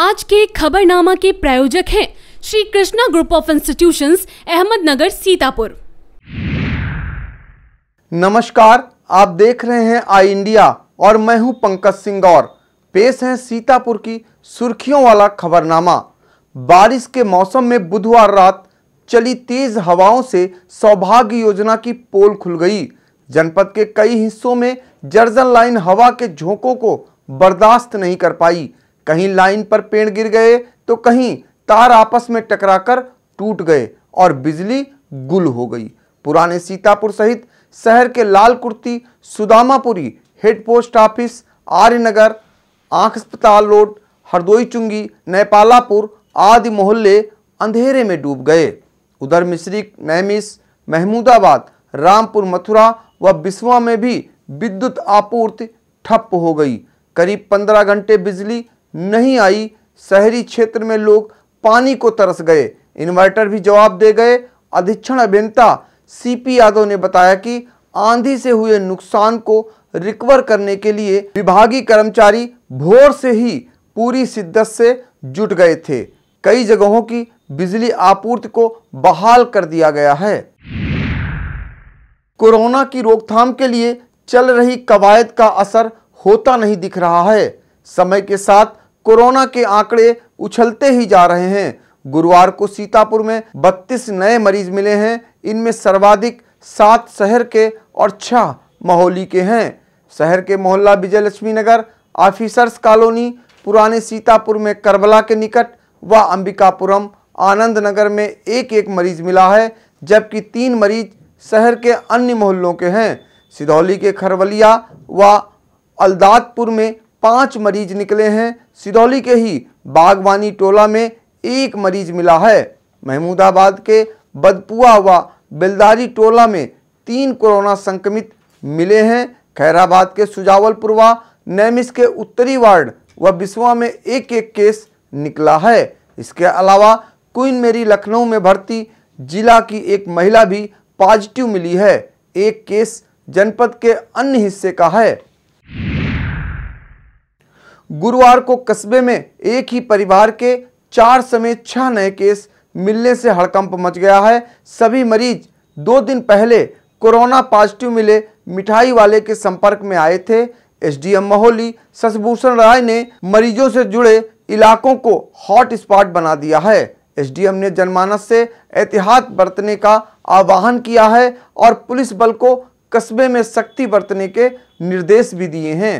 आज के खबरनामा के प्रायोजक हैं Shri Krishna group of institutions Ahmednagar Sitapur नमस्कार आप देख रहे हैं आई इंडिया और मैं हूं पंकज सिंह और पेश है सीतापुर की सुर्खियों वाला खबरनामा बारिश के मौसम में बुधवार रात चली तेज हवाओं से सौभाग्य योजना की पोल खुल गई जनपद के कई हिस्सों में जर्जन लाइन हवा के झोंकों को बर्दाश्त नहीं कर पाई कहीं लाइन पर पेड़ गिर गए तो कहीं तार आपस में टकराकर टूट गए और बिजली गुल हो गई पुराने सीतापुर सहित शहर के Lal Kurti Sudamapuri head post office Arya Nagar आँख अस्पताल रोड हरदोई चुंगी नेपालापुर आदि मोहल्ले अंधेरे में डूब गए उधर मिश्री नैमिस महमूदाबाद रामपुर मथुरा व बिस्वा में भी विद्युत आपूर्ति ठप हो गई करीब पंद्रह घंटे बिजली नहीं आई शहरी क्षेत्र में लोग पानी को तरस गए इन्वर्टर भी जवाब दे गए अधीक्षण अभियंता सीपी यादव ने बताया कि आंधी से हुए नुकसान को रिकवर करने के लिए विभागीय कर्मचारी भोर से ही पूरी शिद्दत से जुट गए थे कई जगहों की बिजली आपूर्ति को बहाल कर दिया गया है कोरोना की रोकथाम के लिए चल रही कवायद का असर होता नहीं दिख रहा है समय के साथ कोरोना के आंकड़े उछलते ही जा रहे हैं गुरुवार को सीतापुर में 32 नए मरीज मिले हैं इनमें सर्वाधिक सात शहर के और छह मोहली के हैं शहर के मोहल्ला विजयलक्ष्मी नगर ऑफिसर्स कॉलोनी पुराने सीतापुर में करबला के निकट व अंबिकापुरम आनंद नगर में एक एक मरीज मिला है जबकि तीन मरीज शहर के अन्य मोहल्लों के हैं सिधौली के खरवलिया व अलदातपुर में पाँच मरीज निकले हैं सिदौली के ही बागवानी टोला में एक मरीज मिला है महमूदाबाद के बदपुआ व बेलदारी टोला में तीन कोरोना संक्रमित मिले हैं खैराबाद के सुजावलपुर व नैमिस के उत्तरी वार्ड व बिस्वा में एक एक केस निकला है इसके अलावा क्वीन मेरी लखनऊ में भर्ती जिला की एक महिला भी पॉजिटिव मिली है एक केस जनपद के अन्य हिस्से का है गुरुवार को कस्बे में एक ही परिवार के चार समेत छह नए केस मिलने से हड़कंप मच गया है सभी मरीज दो दिन पहले कोरोना पॉजिटिव मिले मिठाई वाले के संपर्क में आए थे एसडीएम महोली शशभूषण राय ने मरीजों से जुड़े इलाकों को हॉट स्पॉट बना दिया है एसडीएम ने जनमानस से एहतियात बरतने का आह्वान किया है और पुलिस बल को कस्बे में सख्ती बरतने के निर्देश भी दिए हैं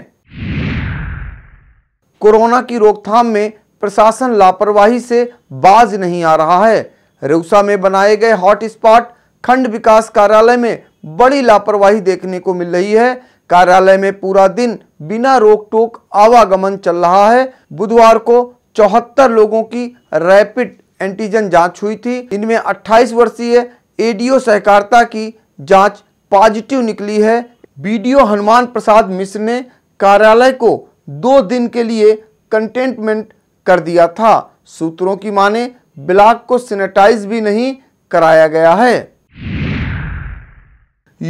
कोरोना की रोकथाम में प्रशासन लापरवाही से बाज नहीं आ रहा है रेउसा में बनाए गए हॉट स्पॉट खंड विकास कार्यालय में बड़ी लापरवाही देखने को मिल रही है कार्यालय में पूरा दिन बिना रोक टोक आवागमन चल रहा है बुधवार को चौहत्तर लोगों की रैपिड एंटीजन जांच हुई थी इनमें 28 वर्षीय एडीओ सहकारिता की जांच पॉजिटिव निकली है बीडीओ हनुमान प्रसाद मिश्र ने कार्यालय को दो दिन के लिए कंटेनमेंट कर दिया था सूत्रों की माने ब्लाक को सैनिटाइज भी नहीं कराया गया है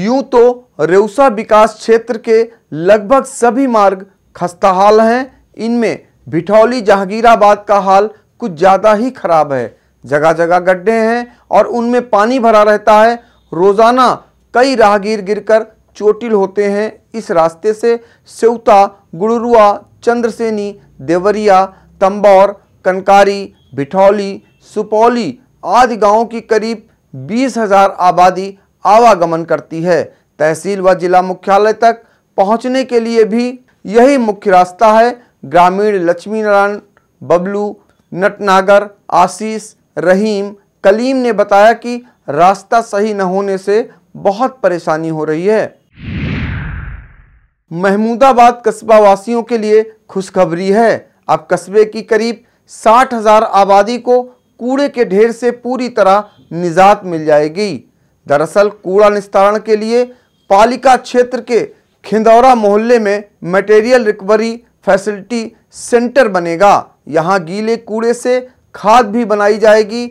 यूं तो रेउसा विकास क्षेत्र के लगभग सभी मार्ग खस्ता हाल हैं इनमें भिठौली जहांगीराबाद का हाल कुछ ज़्यादा ही खराब है जगह जगह गड्ढे हैं और उनमें पानी भरा रहता है रोज़ाना कई राहगीर गिरकर चोटिल होते हैं इस रास्ते से सेवता गुड़ुरुआ चंद्रसेनी देवरिया तंबौर कनकारी बिठौली सुपौली आदि गांवों की करीब बीस हजार आबादी आवागमन करती है तहसील व जिला मुख्यालय तक पहुंचने के लिए भी यही मुख्य रास्ता है ग्रामीण लक्ष्मी नारायण बबलू नटनागर आशीष रहीम कलीम ने बताया कि रास्ता सही न होने से बहुत परेशानी हो रही है महमूदाबाद कस्बा वासियों के लिए खुशखबरी है अब कस्बे की करीब साठ हज़ार आबादी को कूड़े के ढेर से पूरी तरह निजात मिल जाएगी दरअसल कूड़ा निस्तारण के लिए पालिका क्षेत्र के खिंदौरा मोहल्ले में मटेरियल रिकवरी फैसिलिटी सेंटर बनेगा यहाँ गीले कूड़े से खाद भी बनाई जाएगी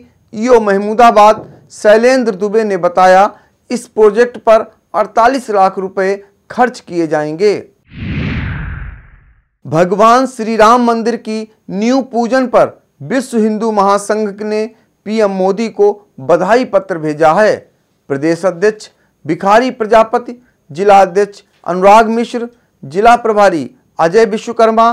यो महमूदाबाद शैलेंद्र दुबे ने बताया इस प्रोजेक्ट पर 48 लाख रुपए खर्च किए जाएंगे भगवान श्री राम मंदिर की न्यू पूजन पर विश्व हिंदू महासंघ ने पीएम मोदी को बधाई पत्र भेजा है प्रदेश अध्यक्ष भिखारी प्रजापति जिला अध्यक्ष अनुराग मिश्र जिला प्रभारी अजय विश्वकर्मा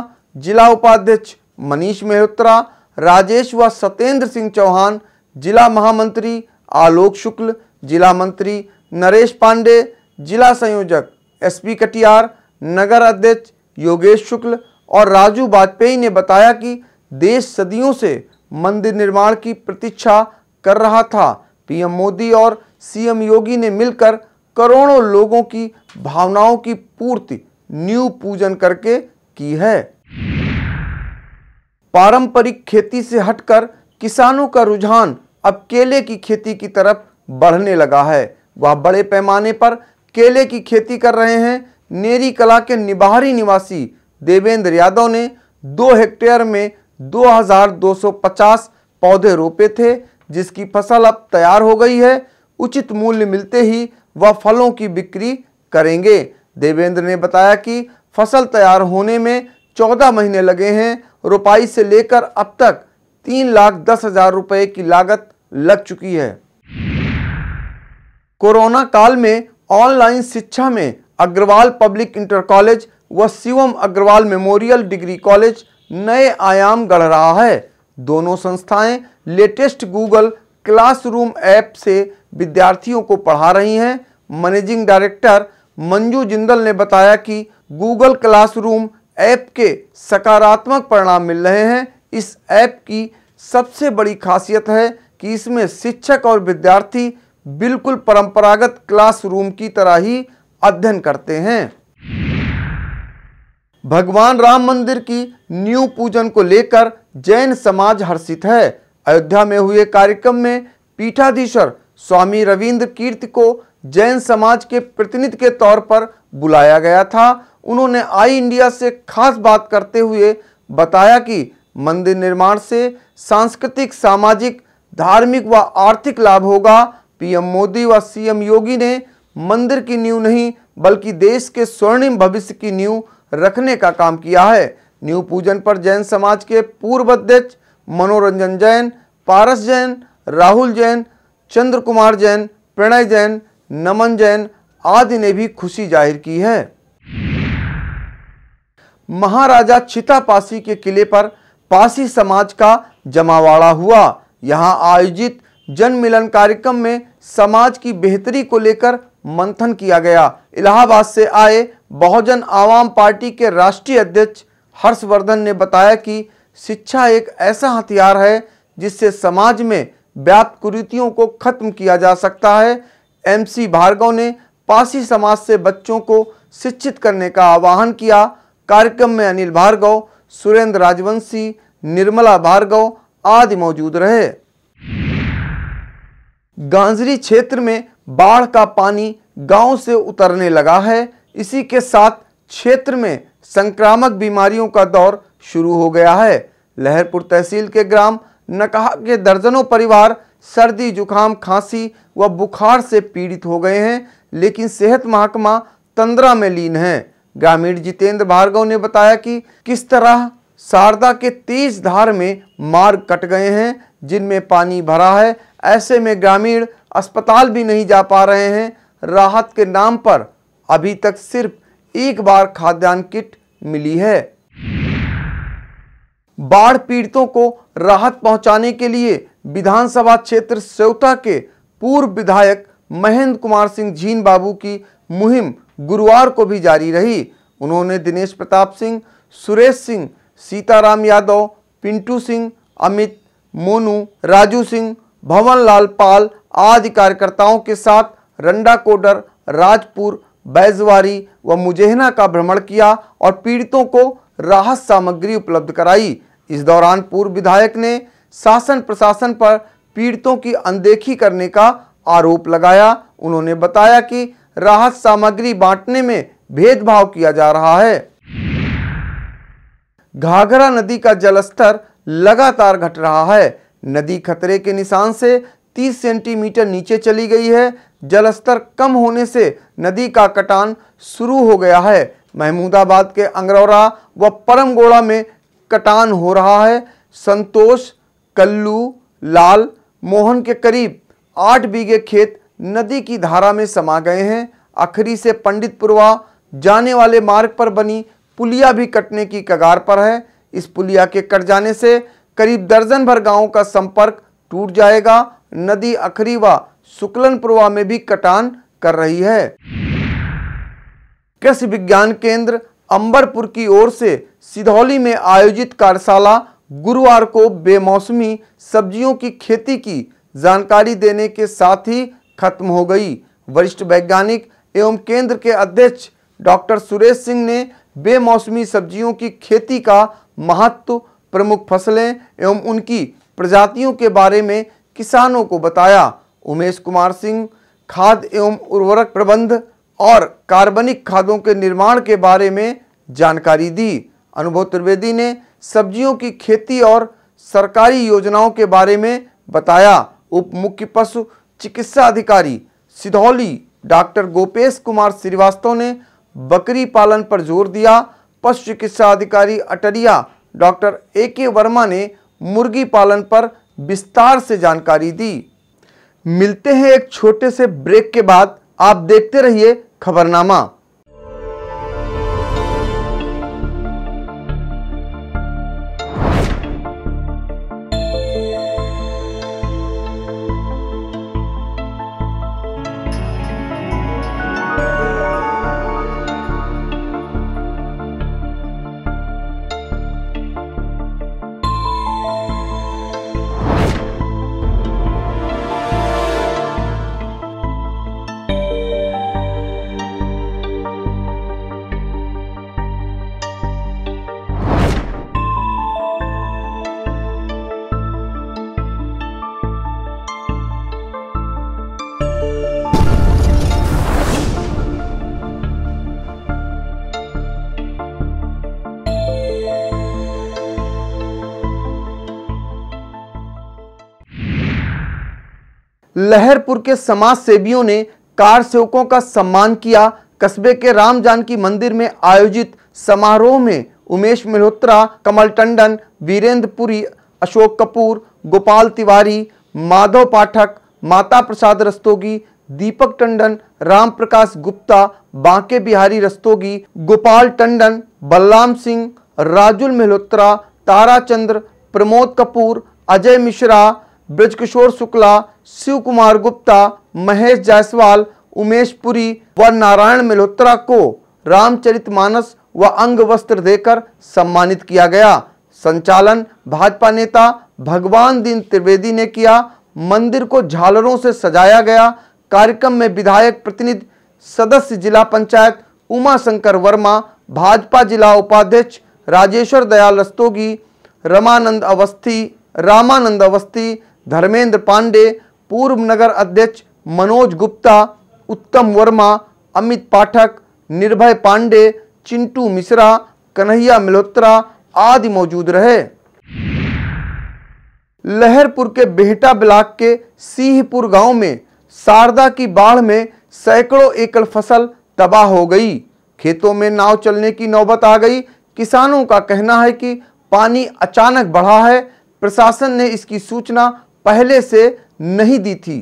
जिला उपाध्यक्ष मनीष मेहोत्रा राजेश व सत्येंद्र सिंह चौहान जिला महामंत्री आलोक शुक्ल जिला मंत्री नरेश पांडे जिला संयोजक एसपी कटियार नगर अध्यक्ष योगेश शुक्ल और राजू वाजपेयी ने बताया कि देश सदियों से मंदिर निर्माण की प्रतीक्षा कर रहा था पीएम मोदी और सीएम योगी ने मिलकर करोड़ों लोगों की भावनाओं की पूर्ति न्यू पूजन करके की है पारंपरिक खेती से हटकर किसानों का रुझान अब केले की खेती की तरफ बढ़ने लगा है वह बड़े पैमाने पर केले की खेती कर रहे हैं नेरी कला के निबाहरी निवासी देवेंद्र यादव ने दो हेक्टेयर में 2,250 पौधे रोपे थे जिसकी फसल अब तैयार हो गई है उचित मूल्य मिलते ही वह फलों की बिक्री करेंगे देवेंद्र ने बताया कि फसल तैयार होने में 14 महीने लगे हैं रुपाई से लेकर अब तक तीन लाख दस हजार रुपये की लागत लग चुकी है कोरोना काल में ऑनलाइन शिक्षा में अग्रवाल पब्लिक इंटर कॉलेज व Shivam Agarwal memorial degree college नए आयाम गढ़ रहा है दोनों संस्थाएं लेटेस्ट गूगल क्लासरूम ऐप से विद्यार्थियों को पढ़ा रही हैं मैनेजिंग डायरेक्टर मंजू जिंदल ने बताया कि गूगल क्लासरूम ऐप के सकारात्मक परिणाम मिल रहे हैं इस ऐप की सबसे बड़ी खासियत है कि इसमें शिक्षक और विद्यार्थी बिल्कुल परंपरागत क्लासरूम की तरह ही अध्ययन करते हैं भगवान राम मंदिर की न्यू पूजन को लेकर जैन समाज हर्षित है अयोध्या में हुए कार्यक्रम में पीठाधीशर स्वामी रविंद्र कीर्ति को जैन समाज के प्रतिनिधि के तौर पर बुलाया गया था उन्होंने आई इंडिया से खास बात करते हुए बताया कि मंदिर निर्माण से सांस्कृतिक सामाजिक धार्मिक व आर्थिक लाभ होगा पीएम मोदी व सीएम योगी ने मंदिर की नींव नहीं बल्कि देश के स्वर्णिम भविष्य की नींव रखने का काम किया है न्यू पूजन पर जैन समाज के पूर्व अध्यक्ष मनोरंजन जैन पारस जैन राहुल जैन चंद्र कुमार जैन प्रणय जैन नमन जैन आदि ने भी खुशी जाहिर की है महाराजा चिता पासी के किले पर पासी समाज का जमावाड़ा हुआ यहां आयोजित जन मिलन कार्यक्रम में समाज की बेहतरी को लेकर मंथन किया गया इलाहाबाद से आए बहुजन आवाम पार्टी के राष्ट्रीय अध्यक्ष हर्षवर्धन ने बताया कि शिक्षा एक ऐसा हथियार है जिससे समाज में व्याप्त कुरीतियों को खत्म किया जा सकता है एमसी भार्गव ने पासी समाज से बच्चों को शिक्षित करने का आह्वान किया कार्यक्रम में अनिल भार्गव सुरेंद्र राजवंशी निर्मला भार्गव आदि मौजूद रहे गांजरी क्षेत्र में बाढ़ का पानी गांव से उतरने लगा है इसी के साथ क्षेत्र में संक्रामक बीमारियों का दौर शुरू हो गया है लहरपुर तहसील के ग्राम नकाहा के दर्जनों परिवार सर्दी जुकाम खांसी व बुखार से पीड़ित हो गए हैं लेकिन सेहत महकमा तंद्रा में लीन है ग्रामीण जितेंद्र भार्गव ने बताया कि किस तरह शारदा के तेज धार में मार्ग कट गए हैं जिनमें पानी भरा है ऐसे में ग्रामीण अस्पताल भी नहीं जा पा रहे हैं राहत के नाम पर अभी तक सिर्फ एक बार खाद्यान्न किट मिली है बाढ़ पीड़ितों को राहत पहुंचाने के लिए विधानसभा क्षेत्र सेवता के पूर्व विधायक महेंद्र कुमार सिंह जीन बाबू की मुहिम गुरुवार को भी जारी रही उन्होंने दिनेश प्रताप सिंह सुरेश सिंह सीताराम यादव पिंटू सिंह अमित मोनू राजू सिंह भवन लाल पाल आदि कार्यकर्ताओं के साथ रंडा कोडर राजपुर बैजवारी व मुजेहना का भ्रमण किया और पीड़ितों को राहत सामग्री उपलब्ध कराई इस दौरान पूर्व विधायक ने शासन प्रशासन पर पीड़ितों की अनदेखी करने का आरोप लगाया उन्होंने बताया कि राहत सामग्री बांटने में भेदभाव किया जा रहा है घाघरा नदी का जलस्तर लगातार घट रहा है नदी खतरे के निशान से 30 सेंटीमीटर नीचे चली गई है जलस्तर कम होने से नदी का कटान शुरू हो गया है महमूदाबाद के अंगरौरा व परमगोड़ा में कटान हो रहा है संतोष कल्लू लाल मोहन के करीब आठ बीघे खेत नदी की धारा में समा गए हैं आखिरी से पंडितपुरवा जाने वाले मार्ग पर बनी पुलिया भी कटने की कगार पर है इस पुलिया के कट जाने से करीब दर्जन भर गांवों का संपर्क टूट जाएगा नदी अखरी व शुक्लन प्रवाह में भी कटान कर रही है कृषि विज्ञान केंद्र अंबरपुर की ओर से सिधौली में आयोजित कार्यशाला गुरुवार को बेमौसमी सब्जियों की खेती की जानकारी देने के साथ ही खत्म हो गई वरिष्ठ वैज्ञानिक एवं केंद्र के अध्यक्ष डॉक्टर सुरेश सिंह ने बेमौसमी सब्जियों की खेती का महत्व प्रमुख फसलें एवं उनकी प्रजातियों के बारे में किसानों को बताया उमेश कुमार सिंह खाद एवं उर्वरक प्रबंध और कार्बनिक खादों के निर्माण के बारे में जानकारी दी अनुभव त्रिवेदी ने सब्जियों की खेती और सरकारी योजनाओं के बारे में बताया उप मुख्य पशु चिकित्सा अधिकारी सिधौली डॉक्टर गोपेश कुमार श्रीवास्तव ने बकरी पालन पर जोर दिया पशु चिकित्सा अधिकारी अटरिया डॉक्टर ए के वर्मा ने मुर्गी पालन पर विस्तार से जानकारी दी मिलते हैं एक छोटे से ब्रेक के बाद आप देखते रहिए खबरनामा लहरपुर के समाज सेवियों ने कार सेवकों का सम्मान किया कस्बे के राम जानकी मंदिर में आयोजित समारोह में उमेश मल्होत्रा कमल टंडन वीरेंद्र पुरी अशोक कपूर गोपाल तिवारी माधव पाठक माता प्रसाद रस्तोगी दीपक टंडन राम प्रकाश गुप्ता बांके बिहारी रस्तोगी गोपाल टंडन बलराम सिंह राजुल मल्होत्रा ताराचंद्र प्रमोद कपूर अजय मिश्रा ब्रजकिशोर शुक्ला शिव कुमार गुप्ता महेश जायसवाल उमेश पुरी व नारायण मल्होत्रा को रामचरितमानस व अंग वस्त्र देकर सम्मानित किया गया संचालन भाजपा नेता भगवान दीन त्रिवेदी ने किया मंदिर को झालरों से सजाया गया कार्यक्रम में विधायक प्रतिनिधि सदस्य जिला पंचायत उमा शंकर वर्मा भाजपा जिला उपाध्यक्ष राजेश्वर दयाल रस्तोगी रमानंद अवस्थी रामानंद अवस्थी धर्मेंद्र पांडे पूर्व नगर अध्यक्ष मनोज गुप्ता उत्तम वर्मा अमित पाठक निर्भय पांडे चिंटू मिश्रा कन्हैया मल्होत्रा आदि मौजूद रहे लहरपुर के बेहटा ब्लाक के सीहपुर गांव में शारदा की बाढ़ में सैकड़ों एकड़ फसल तबाह हो गई खेतों में नाव चलने की नौबत आ गई किसानों का कहना है कि पानी अचानक बढ़ा है प्रशासन ने इसकी सूचना पहले से नहीं दी थी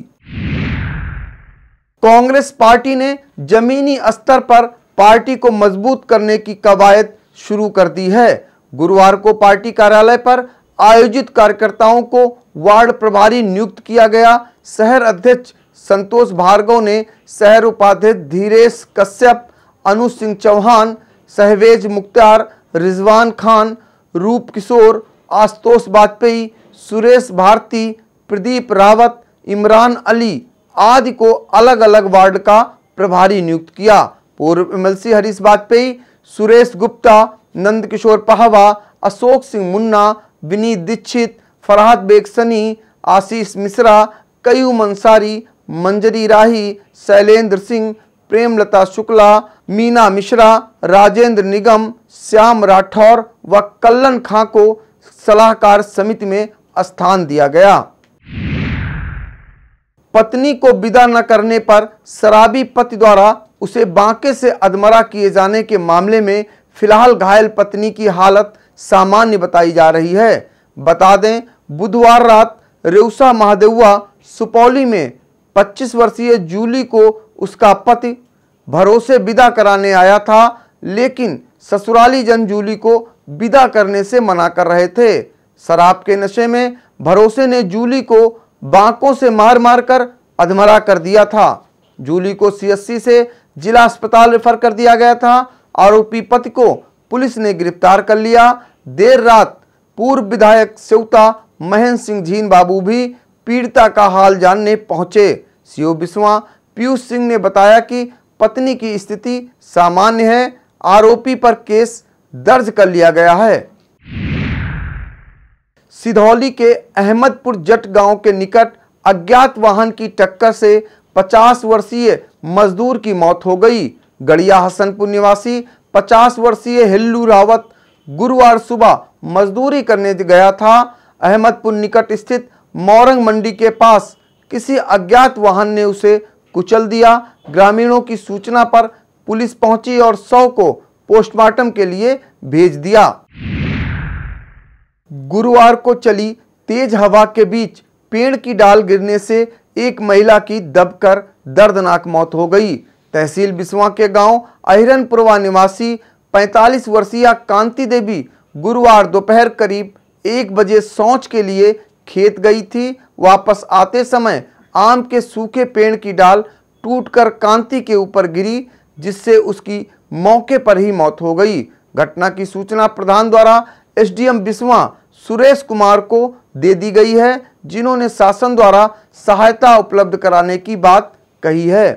कांग्रेस पार्टी ने जमीनी स्तर पर पार्टी को मजबूत करने की कवायद शुरू कर दी है गुरुवार को पार्टी कार्यालय पर आयोजित कार्यकर्ताओं को वार्ड प्रभारी नियुक्त किया गया शहर अध्यक्ष संतोष भार्गव ने शहर उपाध्यक्ष धीरेश कश्यप अनु सिंह चौहान सहवेज मुख्तार रिजवान खान रूप किशोर आशुतोष वाजपेयी सुरेश भारती प्रदीप रावत इमरान अली आदि को अलग अलग वार्ड का प्रभारी नियुक्त किया पूर्व एमएलसी हरीश वाजपेयी सुरेश गुप्ता नंदकिशोर पहावा अशोक सिंह मुन्ना विनीत दीक्षित फरहाद बेग सनी आशीष मिश्रा कयूम अंसारी मंजरी राही शैलेंद्र सिंह प्रेमलता शुक्ला मीना मिश्रा राजेंद्र निगम श्याम राठौर व कल्लन खां को सलाहकार समिति में स्थान दिया गया पत्नी को विदा न करने पर शराबी पति द्वारा उसे बांके से अधमरा किए जाने के मामले में फिलहाल घायल पत्नी की हालत सामान्य बताई जा रही है बता दें बुधवार रात रेउसा महादेवा सुपौली में 25 वर्षीय जूली को उसका पति भरोसे विदा कराने आया था लेकिन ससुराली जन जूली को विदा करने से मना कर रहे थे शराब के नशे में भरोसे ने जूली को बांकों से मार मार कर अधमरा कर दिया था जूली को सीएससी से जिला अस्पताल रेफर कर दिया गया था आरोपी पति को पुलिस ने गिरफ्तार कर लिया देर रात पूर्व विधायक सेवता महेंद्र सिंह झीन बाबू भी पीड़िता का हाल जानने पहुंचे सीओ बिस्वा पीयूष सिंह ने बताया कि पत्नी की स्थिति सामान्य है आरोपी पर केस दर्ज कर लिया गया है सिधौली के अहमदपुर जट गांव के निकट अज्ञात वाहन की टक्कर से 50 वर्षीय मजदूर की मौत हो गई गड़िया हसनपुर निवासी 50 वर्षीय हिल्लू रावत गुरुवार सुबह मजदूरी करने गया था अहमदपुर निकट स्थित मोरंग मंडी के पास किसी अज्ञात वाहन ने उसे कुचल दिया ग्रामीणों की सूचना पर पुलिस पहुंची और सौ को पोस्टमार्टम के लिए भेज दिया गुरुवार को चली तेज हवा के बीच पेड़ की डाल गिरने से एक महिला की दबकर दर्दनाक मौत हो गई तहसील बिस्वा के गांव अहिरनपुरवा निवासी 45 वर्षीय कांति देवी गुरुवार दोपहर करीब एक बजे सौच के लिए खेत गई थी वापस आते समय आम के सूखे पेड़ की डाल टूटकर कांति के ऊपर गिरी जिससे उसकी मौके पर ही मौत हो गई घटना की सूचना प्रधान द्वारा एसडीएम बिस्वा सुरेश कुमार को दे दी गई है जिन्होंने शासन द्वारा सहायता उपलब्ध कराने की बात कही है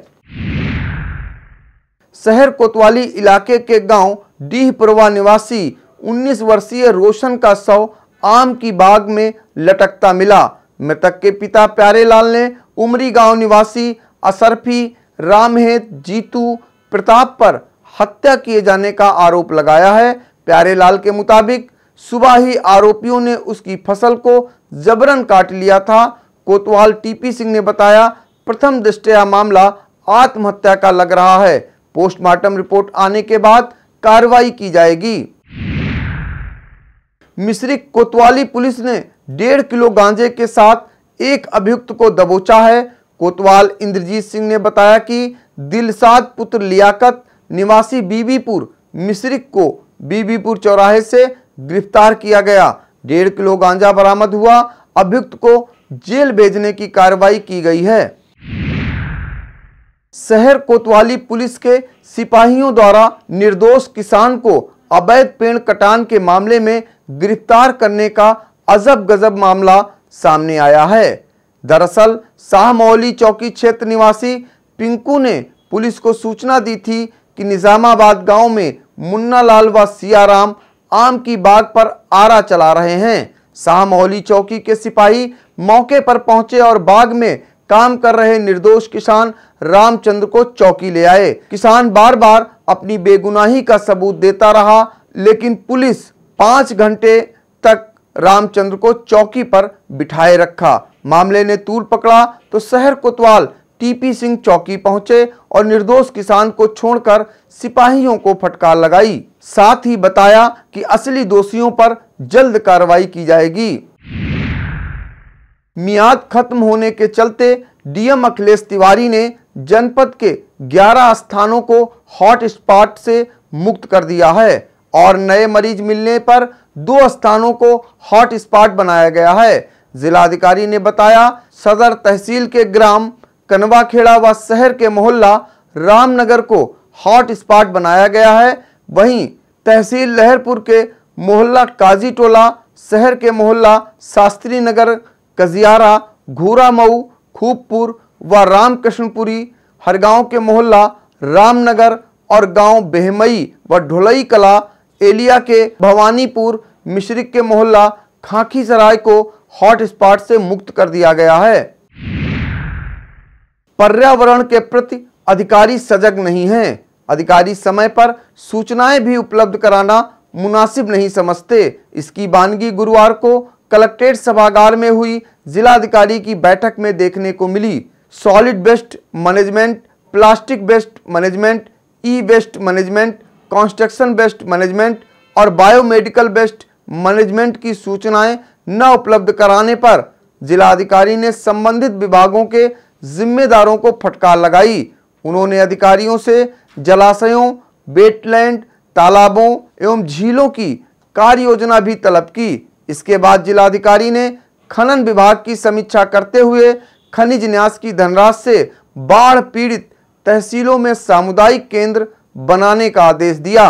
शहर कोतवाली इलाके के गांव डीहपुरवा निवासी 19 वर्षीय रोशन का शव आम की बाग में लटकता मिला मृतक के पिता प्यारेलाल ने उमरी गांव निवासी असरफी रामहेत जीतू प्रताप पर हत्या किए जाने का आरोप लगाया है प्यारेलाल के मुताबिक सुबह ही आरोपियों ने उसकी फसल को जबरन काट लिया था कोतवाल टीपी सिंह ने बताया प्रथम दृष्टया मामला आत्महत्या का लग रहा है पोस्टमार्टम रिपोर्ट आने के बाद कार्रवाई की जाएगी मिश्रिक कोतवाली पुलिस ने डेढ़ किलो गांजे के साथ एक अभियुक्त को दबोचा है कोतवाल इंद्रजीत सिंह ने बताया कि दिलसाद पुत्र लियाकत निवासी बीबीपुर मिश्रिक को बीबीपुर चौराहे से गिरफ्तार किया गया डेढ़ किलो गांजा बरामद हुआ अभियुक्त को जेल भेजने की कार्रवाई की गई है शहर कोतवाली पुलिस के सिपाहियों द्वारा निर्दोष किसान को अवैध पेड़ कटान के मामले में गिरफ्तार करने का अजब गजब मामला सामने आया है दरअसल शाहमौली चौकी क्षेत्र निवासी पिंकू ने पुलिस को सूचना दी थी कि निज़ामाबाद गांव में मुन्ना लाल व सियाराम आम की बाग पर आरा चला रहे हैं शाहमौली चौकी के सिपाही मौके पर पहुंचे और बाग में काम कर रहे निर्दोष किसान रामचंद्र को चौकी ले आए किसान बार बार अपनी बेगुनाही का सबूत देता रहा लेकिन पुलिस पांच घंटे तक रामचंद्र को चौकी पर बिठाए रखा मामले ने तूल पकड़ा तो शहर कोतवाल टीपी सिंह चौकी पहुंचे और निर्दोष किसान को छोड़कर सिपाहियों को फटकार लगाई साथ ही बताया कि असली दोषियों पर जल्द कार्रवाई की जाएगी मियाद खत्म होने के चलते डीएम अखिलेश तिवारी ने जनपद के 11 स्थानों को हॉट स्पॉट से मुक्त कर दिया है और नए मरीज मिलने पर दो स्थानों को हॉट स्पॉट बनाया गया है जिलाधिकारी ने बताया सदर तहसील के ग्राम कनवाखेड़ा व शहर के मोहल्ला रामनगर को हॉट स्पॉट बनाया गया है वहीं तहसील लहरपुर के मोहल्ला काजी टोला शहर के मोहल्ला शास्त्री नगर कजियारा घूरा मऊ खूबपुर व रामकृष्णपुरी हरगांव के मोहल्ला रामनगर और गांव बेहमई व ढोलई कला एलिया के भवानीपुर मिश्रिक के मोहल्ला खाखी सराय को हॉटस्पॉट से मुक्त कर दिया गया है पर्यावरण के प्रति अधिकारी सजग नहीं हैं अधिकारी समय पर सूचनाएं भी उपलब्ध कराना मुनासिब नहीं समझते इसकी बानगी गुरुवार को कलेक्ट्रेट सभागार में हुई जिलाधिकारी की बैठक में देखने को मिली solid waste management plastic waste management e waste management construction waste management और बायोमेडिकल वेस्ट मैनेजमेंट की सूचनाएं न उपलब्ध कराने पर जिलाधिकारी ने संबंधित विभागों के जिम्मेदारों को फटकार लगाई उन्होंने अधिकारियों से जलाशयों वेटलैंड तालाबों एवं झीलों की कार्य योजना भी तलब की इसके बाद जिलाधिकारी ने खनन विभाग की समीक्षा करते हुए खनिज न्यास की धनराशि से बाढ़ पीड़ित तहसीलों में सामुदायिक केंद्र बनाने का आदेश दिया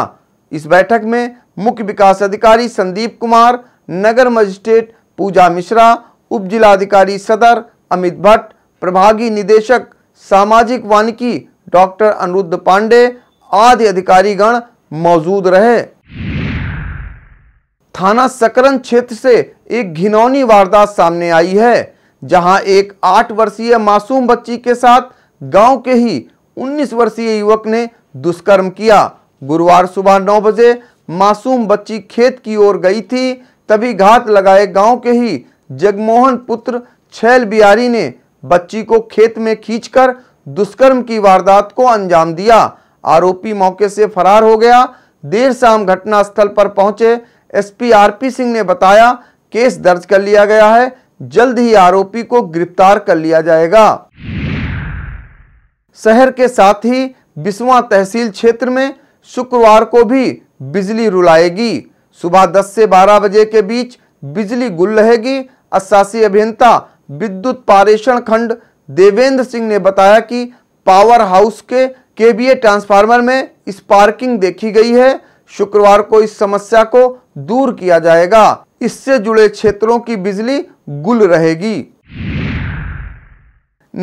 इस बैठक में मुख्य विकास अधिकारी संदीप कुमार नगर मजिस्ट्रेट पूजा मिश्रा उप जिलाधिकारी सदर अमित भट्ट प्रभागी निदेशक सामाजिक वानिकी डॉक्टर अनुरुद्ध पांडे आदि अधिकारीगण मौजूद रहे थाना सकरन क्षेत्र से एक घिनौनी वारदात सामने आई है जहां एक आठ वर्षीय मासूम बच्ची के साथ गांव के ही 19 वर्षीय युवक ने दुष्कर्म किया गुरुवार सुबह 9 बजे मासूम बच्ची खेत की ओर गई थी तभी घात लगाए गांव के ही जगमोहन पुत्र छैल बिहारी ने बच्ची को खेत में खींचकर दुष्कर्म की वारदात को अंजाम दिया आरोपी मौके से फरार हो गया देर शाम घटनास्थल पर पहुंचे एसपी आरपी सिंह ने बताया केस दर्ज कर लिया गया है जल्द ही आरोपी को गिरफ्तार कर लिया जाएगा शहर के साथ ही बिस्वा तहसील क्षेत्र में शुक्रवार को भी बिजली रुलाएगी सुबह 10 से 12 बजे के बीच बिजली गुल रहेगी असासी अभियंता विद्युत पारेषण खंड देवेंद्र सिंह ने बताया कि पावर हाउस के केबीए ट्रांसफार्मर में स्पार्किंग देखी गई है शुक्रवार को इस समस्या को दूर किया जाएगा इससे जुड़े क्षेत्रों की बिजली गुल रहेगी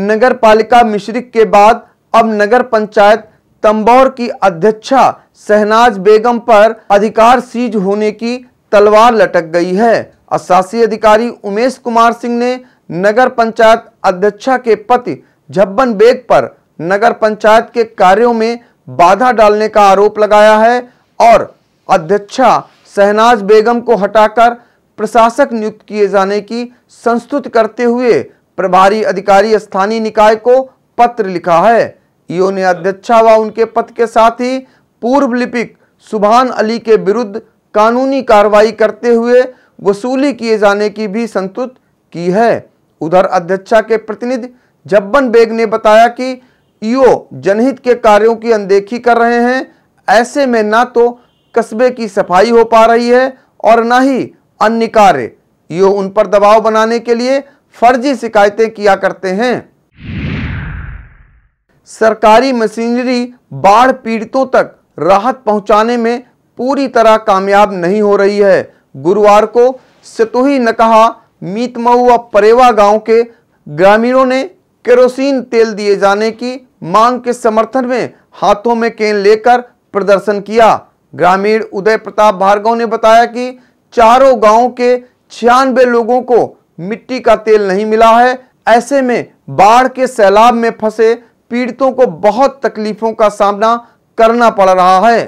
नगर पालिका मिश्रिक के बाद अब नगर पंचायत तंबौर की अध्यक्षा सहनाज बेगम पर अधिकार सीज होने की तलवार लटक गई है अशासी अधिकारी उमेश कुमार सिंह ने नगर पंचायत अध्यक्षा के पति झब्बन बेग पर नगर पंचायत के कार्यों में बाधा डालने का आरोप लगाया है और अध्यक्षा शहनाज बेगम को हटाकर प्रशासक नियुक्त किए जाने की संस्तुत करते हुए प्रभारी अधिकारी स्थानीय निकाय को पत्र लिखा है ईओ ने अध्यक्षा व उनके पद के साथ ही पूर्व लिपिक सुभान अली के विरुद्ध कानूनी कार्रवाई करते हुए वसूली किए जाने की भी संतुत की है उधर अध्यक्षा के प्रतिनिधि जब्बन बेग ने बताया कि ईओ जनहित के कार्यों की अनदेखी कर रहे हैं ऐसे में ना तो कस्बे की सफाई हो पा रही है और ना ही अन्य कार्य ईओ उन पर दबाव बनाने के लिए फर्जी शिकायतें किया करते हैं सरकारी मशीनरी बाढ़ पीड़ितों तक राहत पहुंचाने में पूरी तरह कामयाब नहीं हो रही है गुरुवार को सतुही नकहा मीतमऊ व परेवा गांव के ग्रामीणों ने केरोसिन तेल दिए जाने की मांग के समर्थन में हाथों में केन लेकर प्रदर्शन किया ग्रामीण उदय प्रताप भार्गव ने बताया कि चारों गांव के छियानवे लोगों को मिट्टी का तेल नहीं मिला है ऐसे में बाढ़ के सैलाब में फंसे पीड़ितों को बहुत तकलीफों का सामना करना पड़ रहा है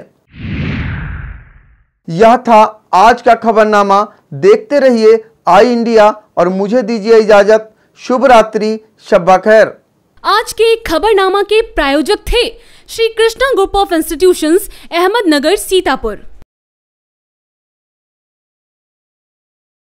यह था आज का खबरनामा देखते रहिए आई इंडिया और मुझे दीजिए इजाजत शुभ रात्रि शब्बा खैर आज के खबरनामा के प्रायोजक थे Shri Krishna group of institutions Ahmednagar Sitapur